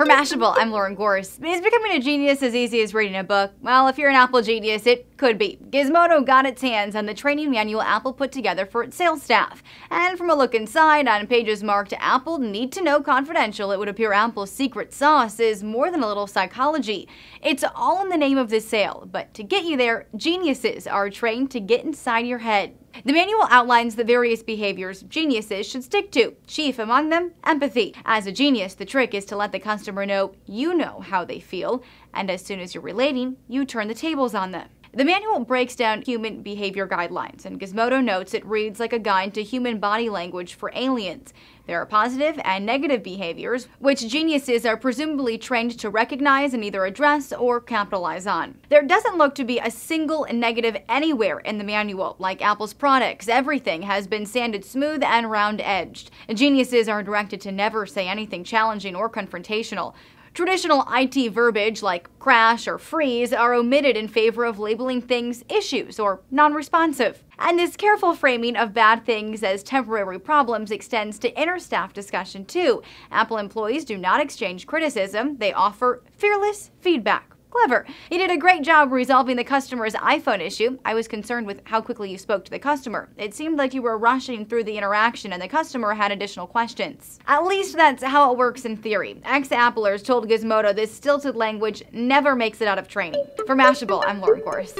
For Mashable, I'm Lauren Gorse. Is becoming a genius as easy as reading a book? Well, if you're an Apple genius, it could be. Gizmodo got its hands on the training manual Apple put together for its sales staff. And from a look inside on pages marked Apple Need to Know Confidential, it would appear Apple's secret sauce is more than a little psychology. It's all in the name of the sale, but to get you there, geniuses are trained to get inside your head. The manual outlines the various behaviors geniuses should stick to, chief among them, empathy. As a genius, the trick is to let the customer know you know how they feel, and as soon as you're relating, you turn the tables on them. The manual breaks down human behavior guidelines, and Gizmodo notes it reads like a guide to human body language for aliens. There are positive and negative behaviors, which geniuses are presumably trained to recognize and either address or capitalize on. There doesn't look to be a single negative anywhere in the manual. Like Apple's products, everything has been sanded smooth and round edged. Geniuses are directed to never say anything challenging or confrontational. Traditional IT verbiage like crash or freeze are omitted in favor of labeling things issues or non-responsive. And this careful framing of bad things as temporary problems extends to inner staff discussion too. Apple employees do not exchange criticism, they offer fearless feedback. Clever. You did a great job resolving the customer's iPhone issue. I was concerned with how quickly you spoke to the customer. It seemed like you were rushing through the interaction and the customer had additional questions. At least that's how it works in theory. Ex-Applers told Gizmodo this stilted language never makes it out of training. For Mashable, I'm Lauren Gorse.